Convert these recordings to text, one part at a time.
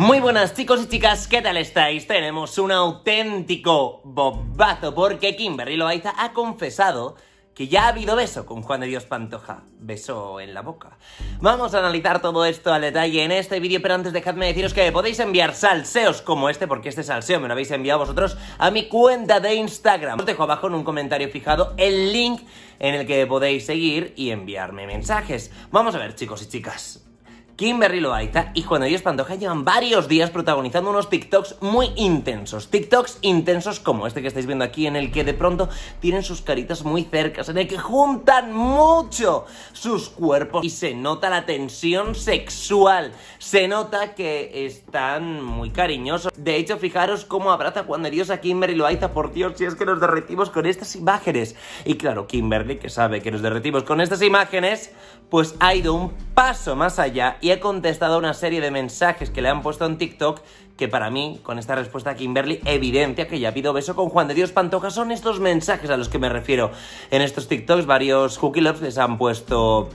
Muy buenas chicos y chicas, ¿qué tal estáis? Tenemos un auténtico bombazo porque Kimberly Loaiza ha confesado que ya ha habido beso con Juan de Dios Pantoja. Beso en la boca. Vamos a analizar todo esto al detalle en este vídeo, pero antes dejadme deciros que podéis enviar salseos como este, porque este salseo me lo habéis enviado vosotros, a mi cuenta de Instagram. Os dejo abajo en un comentario fijado el link en el que podéis seguir y enviarme mensajes. Vamos a ver chicos y chicas. Kimberly Loaiza y cuando ellos Dios Pantoja llevan varios días protagonizando unos TikToks muy intensos. TikToks intensos como este que estáis viendo aquí, en el que de pronto tienen sus caritas muy cercas, en el que juntan mucho sus cuerpos y se nota la tensión sexual. Se nota que están muy cariñosos. De hecho, fijaros cómo abraza Juan de Dios a Kimberly Loaiza. Por Dios, si es que nos derretimos con estas imágenes. Y claro, Kimberly, que sabe que nos derretimos con estas imágenes, pues ha ido un paso más allá y he contestado una serie de mensajes que le han puesto en TikTok que para mí, con esta respuesta a Kimberly, evidencia que ya pido beso con Juan de Dios Pantoja. Son estos mensajes a los que me refiero. En estos TikToks varios Cookie les han puesto...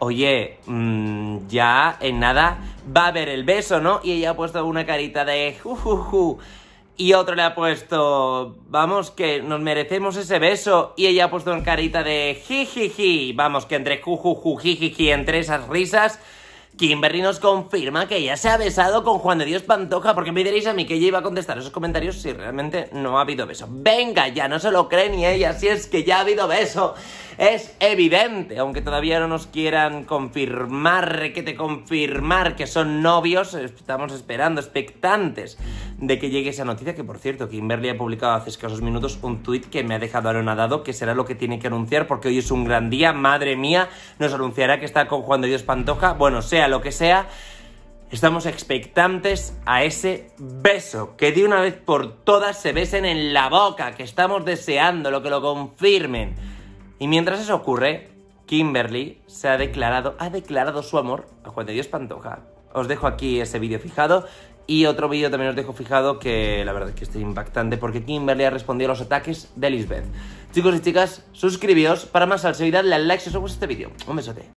Oye, mm, ya en nada va a haber el beso, ¿no? Y ella ha puesto una carita de... jujuju. Y otro le ha puesto... Vamos, que nos merecemos ese beso. Y ella ha puesto una carita de... Jijiji. Vamos, que entre jujujujijiji, entre esas risas Kimberly nos confirma que ella se ha besado con Juan de Dios Pantoja. porque me diréis a mí que ella iba a contestar esos comentarios si realmente no ha habido beso? Venga, ya no se lo cree ni ella, si es que ya ha habido beso es evidente, aunque todavía no nos quieran confirmar, que te confirmar que son novios, estamos esperando, expectantes de que llegue esa noticia, que por cierto, Kimberly ha publicado hace escasos minutos un tuit que me ha dejado anonadado, que será lo que tiene que anunciar, porque hoy es un gran día, madre mía, nos anunciará que está con Juan de Dios Pantoja, bueno, sea lo que sea, Estamos expectantes a ese beso, que de una vez por todas se besen en la boca, que estamos deseando lo que lo confirmen. Y mientras eso ocurre, Kimberly se ha declarado, ha declarado su amor a Juan de Dios Pantoja. Os dejo aquí ese vídeo fijado y otro vídeo también os dejo fijado que la verdad es que es impactante porque Kimberly ha respondido a los ataques de Lisbeth. Chicos y chicas, suscribíos para más dadle le like si os gusta este vídeo. Un besote.